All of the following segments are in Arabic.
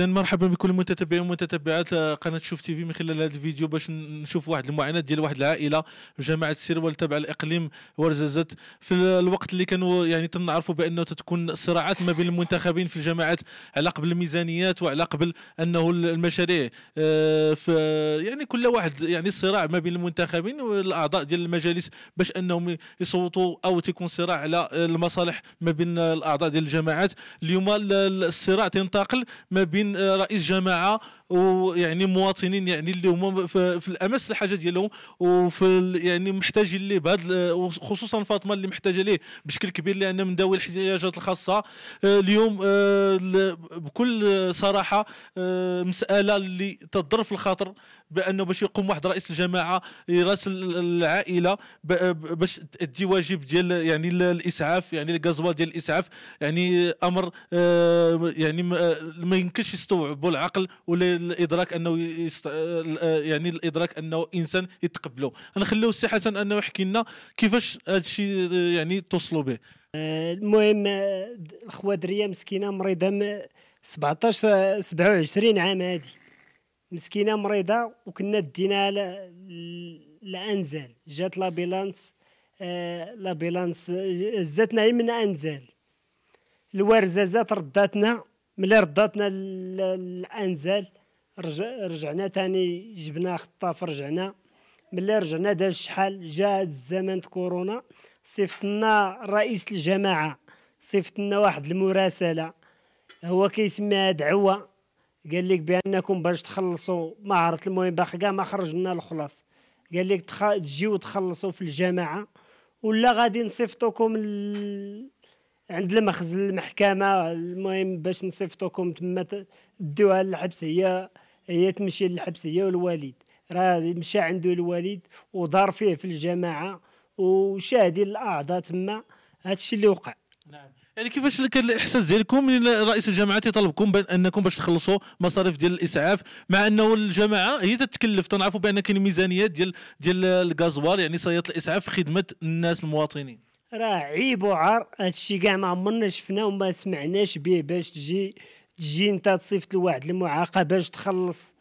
اذا مرحبا بكل المتتبعين ومتتبعات آه، قناه شوف تي في من خلال هذا الفيديو باش نشوف واحد المعاناه ديال واحد العائله جماعه السروال تبع الاقليم ورزازات في الوقت اللي كانوا يعني تنعرفوا بانه تتكون صراعات ما بين المنتخبين في الجماعات على قبل الميزانيات وعلى قبل انه المشاريع آه، ف يعني كل واحد يعني صراع ما بين المنتخبين والاعضاء ديال المجالس باش انهم يصوتوا او تكون صراع على المصالح ما بين الاعضاء ديال الجماعات اليوم الصراع تنتقل ما بين آه، رئيس جماعه ويعني مواطنين يعني اللي هما في الامس الحاجه ديالهم وفي يعني محتاجين ليه بهذا خصوصا فاطمه اللي محتاجه ليه بشكل كبير لان من ذوي الاحتياجات الخاصه آه، اليوم آه، بكل صراحه آه، مساله اللي تضر في الخاطر بانه باش يقوم واحد رئيس الجماعه يراسل العائله باش تدي واجب ديال يعني الاسعاف يعني القزوه ديال الاسعاف يعني امر يعني ما يمكنش يستوعبه العقل ولا الادراك انه يست... يعني الادراك انه انسان يتقبله نخليو السي حسن انه يحكي لنا كيفاش هذا الشيء يعني توصلوا به آه، المهم آه، الخوا دريه مسكينه مريضه 17 27 عام هادي مسكينه مريضه وكنا دينا لانزال جات لابيلانس آه، لابيلانس زاتنا هي من انزال الورزه زات رداتنا ملي رداتنا الانزال رجع رجعنا تاني جبنا خطاف رجعنا ملي رجعنا دار شحال جاء الزمن كورونا صيفطنا رئيس الجماعه صيفطنا واحد المراسله هو كيسميها دعوه قال لك بانكم باش تخلصوا عرفت المهم باقي كاع ما خرجنا الخلاص قال لك تجيو تخلصوا في الجماعه ولا غادي نصيفطوكم ال... عند المخزن المحكمه المهم باش نصيفطوكم تما ديوها للحبس هي هي تمشي للحبس هي والوالد راه مشى عنده الوالد ودار فيه في الجماعه وشاهدين الاعضاء تما هادشي اللي وقع نعم يعني كيفاش كان الاحساس ديالكم من رئيس الجماعه تيطلبكم بانكم انكم باش تخلصوا مصاريف ديال الاسعاف مع انه الجماعه هي تتكلف تنعرفوا بان كاين ميزانيات ديال ديال الغازوال يعني صيات الاسعاف في خدمه الناس المواطنين راه عيب وعار هادشي كاع ما عمرنا شفناه وما سمعناش به باش تجي تجي انت تصيفط لواحد المعاقه باش تخلص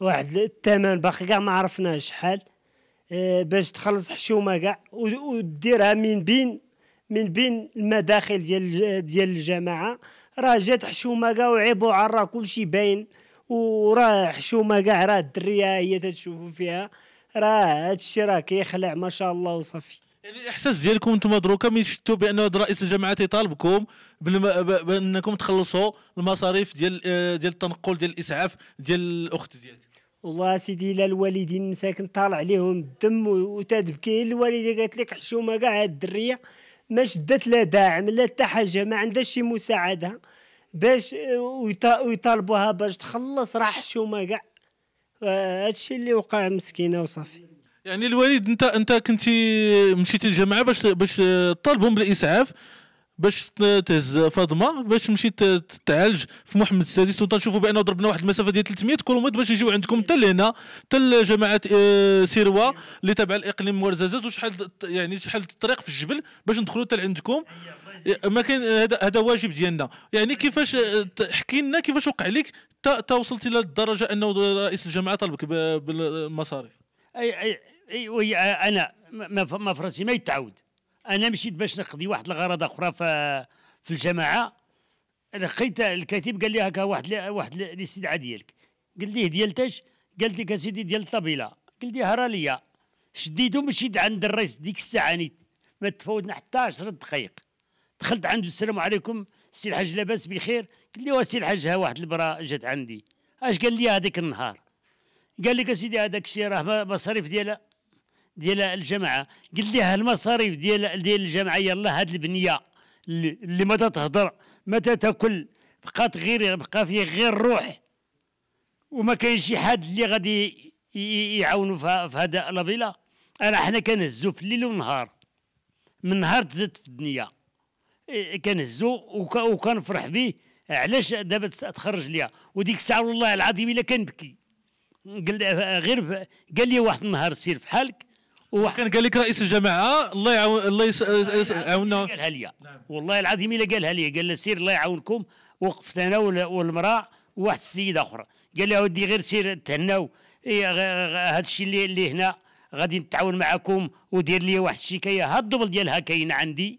واحد الثمن باقي كاع ما عرفناش شحال آه، باش تخلص حشومه كاع وديرها من بين من بين المداخل ديال ديال الجماعه راه جات حشومه كاع وعيبوا راه كلشي باين وراه حشومه كاع راه الدريه هي تتشوفوا فيها راه هادشي راه كيخلع ما شاء الله وصافي يعني الاحساس ديالكم انتم دروكا ملي شفتوا بان رئيس الجامعه تيطالبكم بانكم تخلصوا المصاريف ديال آه، ديال التنقل ديال الاسعاف ديال الاخت ديالك والله سيدي لا الوالدين مساكن طالع عليهم الدم وتتبكي الوالده قالت لك حشومه كاع هاد الدريه ما شدت لا داعم لا حتى حاجه ما عندهاش شي مساعده باش آه، ويطالبوها باش تخلص راه حشومه كاع آه، هادشي اللي وقع مسكينه وصافي يعني الوالد انت انت كنتي مشيتي للجامعه باش باش طالبهم بالاسعاف باش تهز فاطمه باش تمشي تعالج في محمد السادس وتنشوفوا بانه ضربنا واحد المسافه ديال 300 كيلومتر باش يجيو عندكم حتى لهنا حتى اه سيروا اللي تابعه لاقليم ورزازات وشحال يعني شحال الطريق في الجبل باش ندخلوا حتى لعندكم ما كان هذا هذا واجب ديالنا يعني كيفاش آه، حكي لنا كيفاش وقع لك حتى وصلتي للدرجه انه رئيس الجامعه طلبك بالمصاريف اي اي وهي انا ما فراسي ما يتعاود انا مشيت باش نقضي واحد الغرض اخرى في في الجماعه لقيت الكاتب قال لي هكا واحد لي واحد الاستدعاء ديالك قلت ليه ديال تاش قال لي اسيدي ديال الطبيله قلت ليه هرا ليا شديته مشيت عند الرئيس ديك الساعه نيت ما تفوتنا حتى 10 دقائق دخلت عنده السلام عليكم سي الحاج لاباس بخير قلت لي سي الحاج ها واحد البرا جات عندي اش قال لي هذاك النهار قال لك اسيدي هذاك الشيء راه مصاريف ديالها ديال الجماعه قلت لها المصاريف ديال ديال الجماعه يلا هاد البنيه اللي ما تهضر ما تاكل بقات غير بقى فيه غير الروح وما كاينش شي حد اللي غادي يعاونوا في هذا لابيلا انا حنا كنهزو في الليل والنهار من نهار تزدت في الدنيا إيه، كنهزو وكنفرح به علاش دابا تخرج ليا وديك الساعه والله العظيم الا كنبكي قال غير قال لي واحد النهار سير في حالك وكان قال لك رئيس الجماعه الله يعاون الله يعاوننا قالها لي نعم. والله العظيم الا قالها لي قال لي سير الله يعاونكم وقفت انا والمراه وواحد السيده اخرى قال لها ودي غير سير تهناو هذا إيه، الشيء اللي, اللي هنا غادي نتعاون معكم ودير لي واحد الشكايه ها الدبل ديالها كاين عندي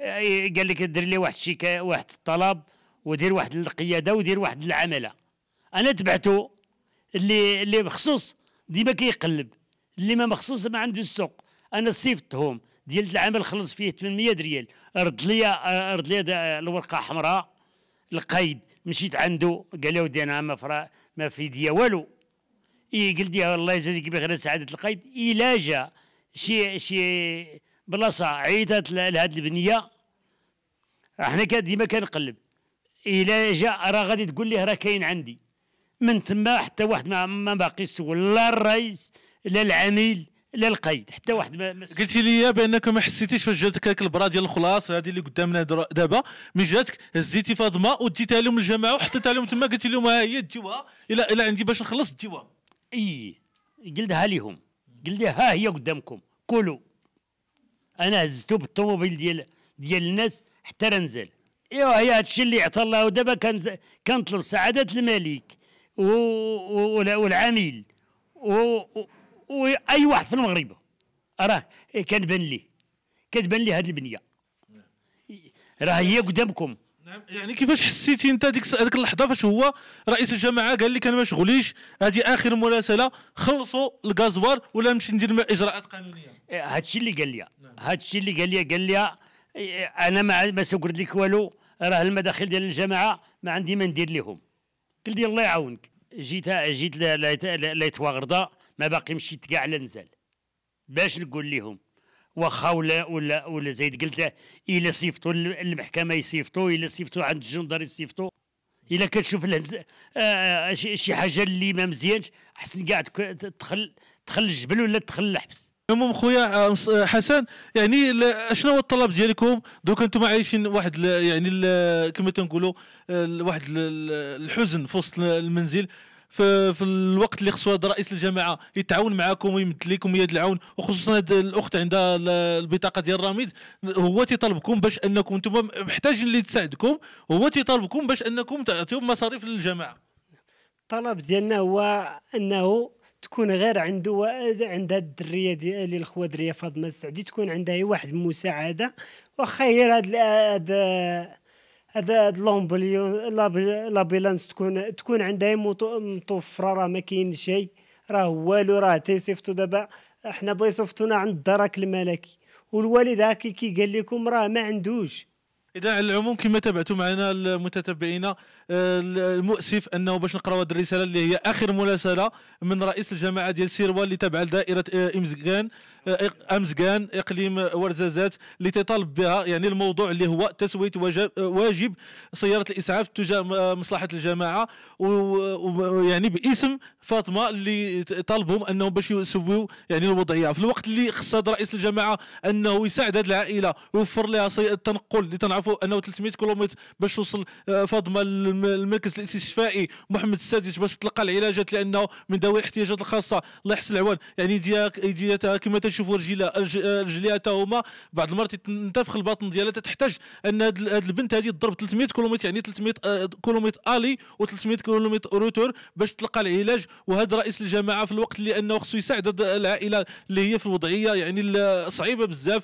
إيه، قال لك دير لي واحد الشكايه واحد الطلب ودير واحد القياده ودير واحد العمله انا تبعته اللي اللي بخصوص ديما كيقلب اللي ما مخصوص ما عنده السوق انا صيفطتهم ديال العمل خلص فيه 800 ريال رد ليا رد ليا الورقه حمراء القيد مشيت عنده قال له ودي انا ما فرا ما في ديا والو اي قلت له الله يجازيك بخير سعاده القيد لا جا شي شي بلاصه عيطت لهاد البنيه احنا كان ديما كنقلب الى جا راه غادي تقول ليه راه كاين عندي من تما حتى واحد ما, ما باقي سول لا الرئيس لا العميل لا القيد حتى واحد ما قلتي لي بانك ما حسيتيش فاش جاتك هذيك البرا ديال الخلاص هذه اللي قدامنا دابا من جاتك هزيتي فاطمه وديتها لهم الجماعه وحطيتها لهم تما قلتي لهم ها هي ديوها الا الا عندي باش نخلص ديوها اي قلدها لهم قلت ها هي قدامكم كلوا انا هزته بالطوموبيل ديال ديال الناس حتى رنزل ايوا هي هادشي اللي عطى الله دابا كان كنطلب سعاده الملك و... والعميل و... واي واحد في المغرب راه كتبان ليه كتبان ليه هذه البنيه راه هي قدامكم نعم يعني كيفاش حسيتي انت ديك هذيك اللحظه فاش هو رئيس الجماعه قال لك انا ما شغليش هذه اخر مراسله خلصوا الغازوار ولا نمشي ندير اجراءات قانونيه هذا إيه، الشيء اللي قال لي نعم. هذا الشيء اللي قال لي قال لي إيه، انا ما ما سكرت لك والو راه المداخل ديال الجماعه ما عندي ما ندير لهم قلت لي الله يعاونك جيت جيت لا, غرده ما باقي مشيت كاع لا باش نقول لهم واخا ولا ولا ولا زيد قلت الا صيفطوا المحكمه يصيفطوا الا صيفطوا عند الجندر يصيفطوا الا كتشوف آه, آه، شي حاجه اللي ما مزيانش احسن كاع تدخل تدخل الجبل ولا تدخل الحبس المهم خويا آه، آه، حسن يعني شنو هو الطلب ديالكم دوك انتم عايشين واحد يعني كما تنقولوا واحد الحزن في وسط المنزل في, في الوقت اللي خصو هذا رئيس الجماعه يتعاون معكم ويمد لكم يد العون وخصوصا هذه الاخت عندها البطاقه ديال الراميد هو تيطلبكم باش انكم انتم محتاجين اللي تساعدكم هو تيطلبكم باش انكم تعطيو مصاريف للجماعه الطلب ديالنا هو انه تكون غير عنده عندها الدريه ديال الخوا دريه فاطمه السعدي تكون عندها واحد المساعده واخا هي هذا هذا لومبليون لابيلانس تكون تكون عندها متوفره راه ما كاين شيء راه والو راه تيصيفطوا دابا حنا بغي صيفطونا عند الدرك الملكي والوالد هاكي كي قال لكم راه ما عندوش اذا على العموم كما تابعتوا معنا المتتبعين المؤسف انه باش نقراو هذه الرساله اللي هي اخر مراسله من رئيس الجماعه ديال سيروا اللي تابعه لدائره آه، امزكان امزكان آه، اقليم ورزازات اللي تطالب بها يعني الموضوع اللي هو تسويه واجب آه، سياره الاسعاف تجاه مصلحه الجماعه ويعني باسم فاطمه اللي طالبهم انهم باش يسويو يعني الوضعيه في الوقت اللي خص رئيس الجماعه انه يساعد هذه العائله ويوفر لها التنقل اللي تنعرفوا انه 300 كيلومتر باش توصل فاطمه المركز الاستشفائي محمد السادس باش تلقى العلاجات لانه من ذوي الاحتياجات الخاصه الله يحسن العوان يعني يديها كما تنشوفوا رجلها رجليها تا هما بعض المرات تنتفخ البطن ديالها تحتاج ان هاد البنت هذه تضرب 300 كيلومتر يعني 300 آه، كيلومتر الي و300 كيلومتر روتور باش تلقى العلاج وهذا رئيس الجماعه في الوقت اللي انه خصو يساعد العائله اللي هي في الوضعيه يعني صعيبه بزاف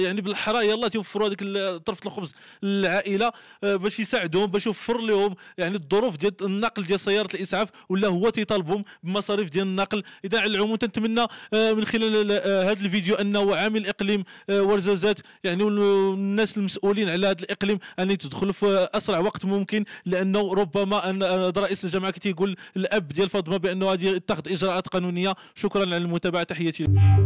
يعني بالحرايه يلاه تيوفروا هذيك طرفه الخبز للعائله آه، باش يساعدهم باش يوفر لهم يعني الظروف ديال النقل ديال سياره الاسعاف ولا هو تيطالبهم بمصاريف ديال النقل اذا على العموم تنتمنى آه، من خلال آه، هذا الفيديو انه عامل اقليم آه، ورزازات يعني الناس المسؤولين على هذا الاقليم ان تدخل في اسرع وقت ممكن لانه ربما ان رئيس الجامعه كتيقول الاب ديال فاطمه بانه غادي يتخذ اجراءات قانونيه شكرا على المتابعه تحياتي